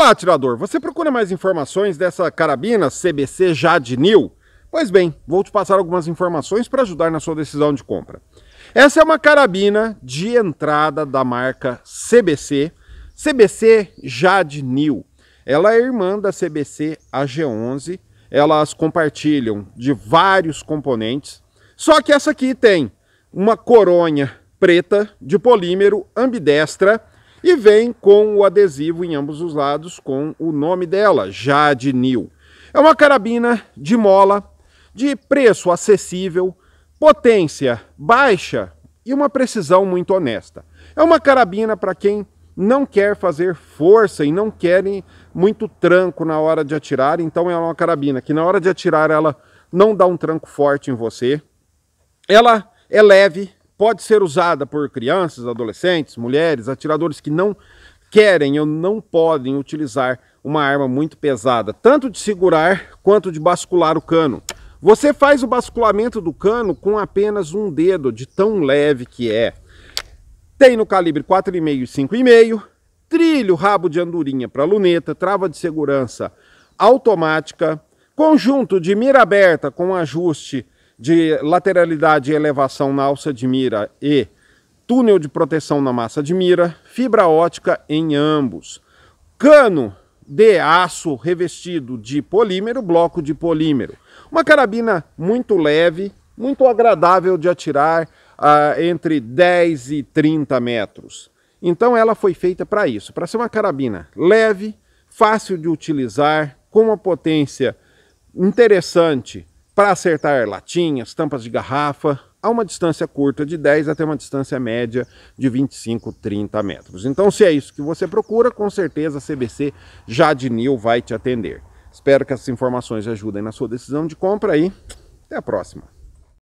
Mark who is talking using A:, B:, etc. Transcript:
A: Olá, atirador! Você procura mais informações dessa carabina CBC Jade New? Pois bem, vou te passar algumas informações para ajudar na sua decisão de compra. Essa é uma carabina de entrada da marca CBC, CBC Jade New. Ela é irmã da CBC AG11, elas compartilham de vários componentes, só que essa aqui tem uma coronha preta de polímero ambidestra e vem com o adesivo em ambos os lados com o nome dela, Jade New. É uma carabina de mola, de preço acessível, potência baixa e uma precisão muito honesta. É uma carabina para quem não quer fazer força e não querem muito tranco na hora de atirar, então é uma carabina que na hora de atirar ela não dá um tranco forte em você. Ela é leve, pode ser usada por crianças, adolescentes, mulheres, atiradores que não querem ou não podem utilizar uma arma muito pesada, tanto de segurar quanto de bascular o cano. Você faz o basculamento do cano com apenas um dedo, de tão leve que é. Tem no calibre 4,5 e 5,5, trilho rabo de andorinha para luneta, trava de segurança automática, conjunto de mira aberta com ajuste de lateralidade e elevação na alça de mira e túnel de proteção na massa de mira, fibra ótica em ambos, cano de aço revestido de polímero, bloco de polímero. Uma carabina muito leve, muito agradável de atirar uh, entre 10 e 30 metros. Então ela foi feita para isso, para ser uma carabina leve, fácil de utilizar, com uma potência interessante para acertar latinhas, tampas de garrafa, a uma distância curta de 10 até uma distância média de 25, 30 metros. Então, se é isso que você procura, com certeza a CBC Jadnil vai te atender. Espero que essas informações ajudem na sua decisão de compra e até a próxima.